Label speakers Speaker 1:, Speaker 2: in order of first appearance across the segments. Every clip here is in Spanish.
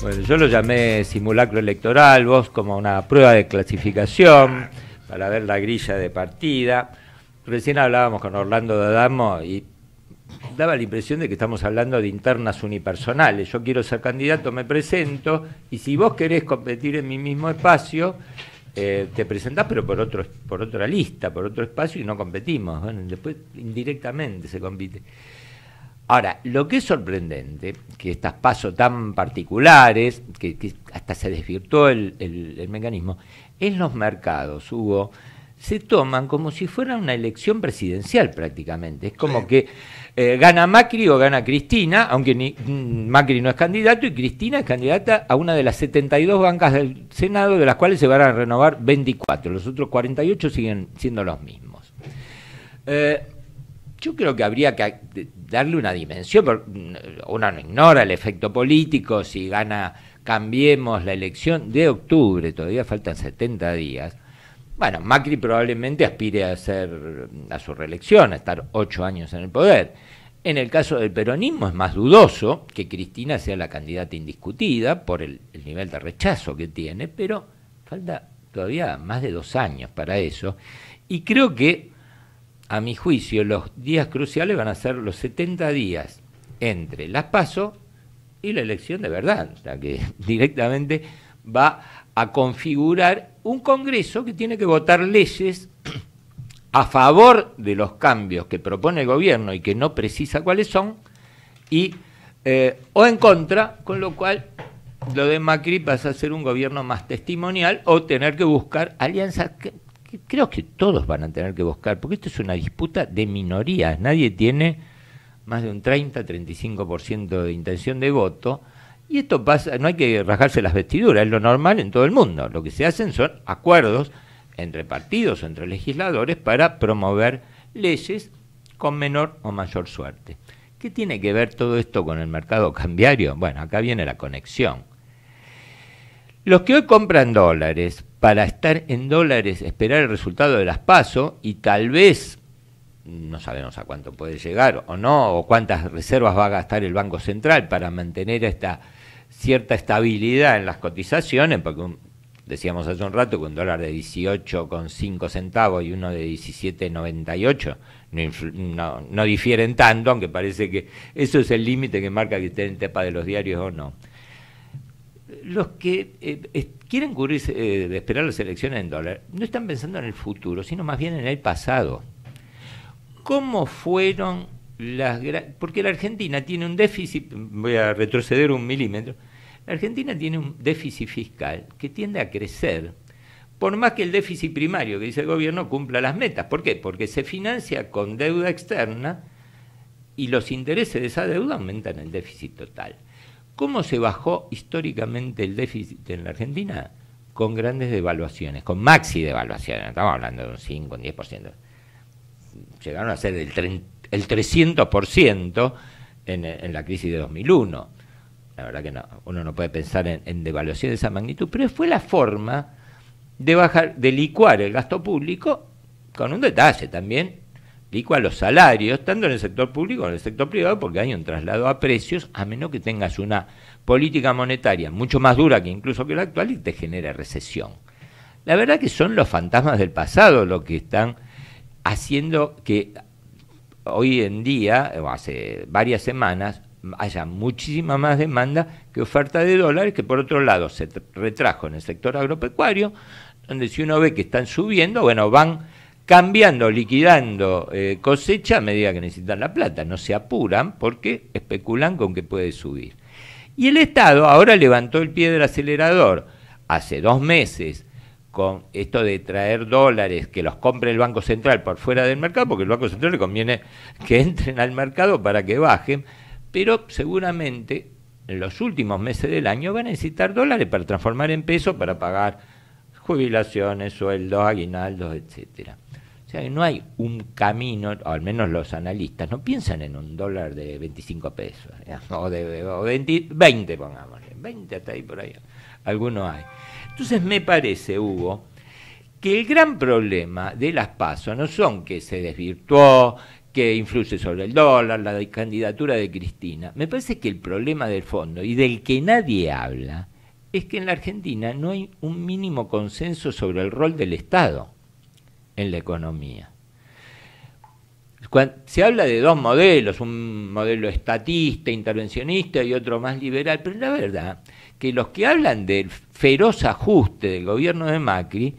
Speaker 1: Bueno, yo lo llamé simulacro electoral, vos como una prueba de clasificación para ver la grilla de partida. Recién hablábamos con Orlando de y daba la impresión de que estamos hablando de internas unipersonales. Yo quiero ser candidato, me presento, y si vos querés competir en mi mismo espacio, eh, te presentás, pero por, otro, por otra lista, por otro espacio, y no competimos. después indirectamente se compite. Ahora, lo que es sorprendente, que estas pasos tan particulares, que, hasta se desvirtuó el, mecanismo, es los mercados, Hugo, se toman como si fuera una elección presidencial prácticamente. Es como que eh, gana Macri o gana Cristina, aunque mm, Macri no es candidato y Cristina es candidata a una de las 72 bancas del Senado, de las cuales se van a renovar 24. Los otros 48 siguen siendo los mismos. Eh, yo creo que habría que darle una dimensión, uno no ignora el efecto político, si gana, cambiemos la elección de octubre, todavía faltan 70 días. Bueno, Macri probablemente aspire a, hacer a su reelección, a estar ocho años en el poder. En el caso del peronismo es más dudoso que Cristina sea la candidata indiscutida por el, el nivel de rechazo que tiene, pero falta todavía más de dos años para eso. Y creo que a mi juicio, los días cruciales van a ser los 70 días entre las PASO y la elección de verdad, o sea que directamente va a configurar un Congreso que tiene que votar leyes a favor de los cambios que propone el gobierno y que no precisa cuáles son, y, eh, o en contra, con lo cual lo de Macri pasa a ser un gobierno más testimonial o tener que buscar alianzas creo que todos van a tener que buscar, porque esto es una disputa de minorías, nadie tiene más de un 30-35% de intención de voto, y esto pasa, no hay que rajarse las vestiduras, es lo normal en todo el mundo, lo que se hacen son acuerdos entre partidos, entre legisladores, para promover leyes con menor o mayor suerte. ¿Qué tiene que ver todo esto con el mercado cambiario? Bueno, acá viene la conexión. Los que hoy compran dólares para estar en dólares, esperar el resultado de las PASO y tal vez, no sabemos a cuánto puede llegar o no, o cuántas reservas va a gastar el Banco Central para mantener esta cierta estabilidad en las cotizaciones, porque decíamos hace un rato que un dólar de 18,5 centavos y uno de 17,98 no, no, difieren tanto, aunque parece que eso es el límite que marca que estén en TEPA de los diarios o no los que eh, quieren cubrirse, eh, de esperar las elecciones en dólar, no están pensando en el futuro, sino más bien en el pasado. ¿Cómo fueron las... Porque la Argentina tiene un déficit, voy a retroceder un milímetro, la Argentina tiene un déficit fiscal que tiende a crecer, por más que el déficit primario que dice el gobierno cumpla las metas. ¿Por qué? Porque se financia con deuda externa y los intereses de esa deuda aumentan el déficit total. ¿Cómo se bajó históricamente el déficit en la Argentina? Con grandes devaluaciones, con maxi devaluaciones, estamos hablando de un 5, un 10%. Llegaron a ser el, 300% en, en, la crisis de 2001. La verdad que no, uno no puede pensar en, en devaluación de esa magnitud, pero fue la forma de bajar, de licuar el gasto público, con un detalle también, a los salarios, tanto en el sector público como en el sector privado, porque hay un traslado a precios, a menos que tengas una política monetaria mucho más dura que incluso que la actual y te genere recesión. La verdad que son los fantasmas del pasado lo que están haciendo que hoy en día, o hace varias semanas, haya muchísima más demanda que oferta de dólares, que por otro lado se retrajo en el sector agropecuario, donde si uno ve que están subiendo, bueno, van cambiando, liquidando eh, cosecha a medida que necesitan la plata. No se apuran porque especulan con que puede subir. Y el Estado ahora levantó el pie del acelerador hace dos meses con esto de traer dólares que los compre el Banco Central por fuera del mercado, porque el Banco Central le conviene que entren al mercado para que bajen, pero seguramente en los últimos meses del año van a necesitar dólares para transformar en pesos, para pagar jubilaciones, sueldos, aguinaldos, etcétera. O sea, que no hay un camino, o al menos los analistas no piensan en un dólar de 25 pesos, ¿eh? o de 20, 20, pongámosle, 20 hasta ahí por ahí, algunos hay. Entonces me parece, Hugo, que el gran problema de las pasos no son que se desvirtuó, que influye sobre el dólar, la candidatura de Cristina. Me parece que el problema del fondo y del que nadie habla es que en la Argentina no hay un mínimo consenso sobre el rol del Estado en la economía. se habla de dos modelos, un modelo estatista, intervencionista y otro más liberal, pero la verdad que los que hablan del feroz ajuste del gobierno de Macri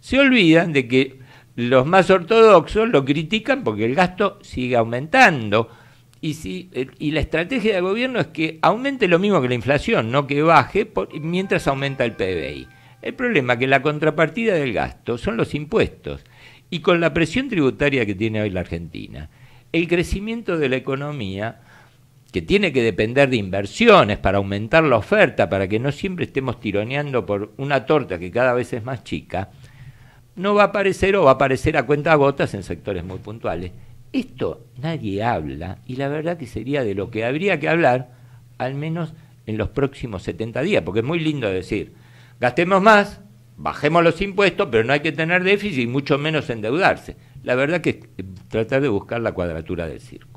Speaker 1: se olvidan de que los más ortodoxos lo critican porque el gasto sigue aumentando. Y, si, la estrategia del gobierno es que aumente lo mismo que la inflación, no que baje mientras aumenta el PBI. El problema es que la contrapartida del gasto son los impuestos. Y con la presión tributaria que tiene hoy la Argentina, el crecimiento de la economía, que tiene que depender de inversiones para aumentar la oferta, para que no siempre estemos tironeando por una torta que cada vez es más chica, no va a aparecer o va a aparecer a cuenta gotas en sectores muy puntuales. Esto nadie habla y la verdad que sería de lo que habría que hablar, al menos en los próximos 70 días, porque es muy lindo decir, gastemos más, bajemos los impuestos, pero no hay que tener déficit y mucho menos endeudarse. La verdad que tratar de buscar la cuadratura del circo.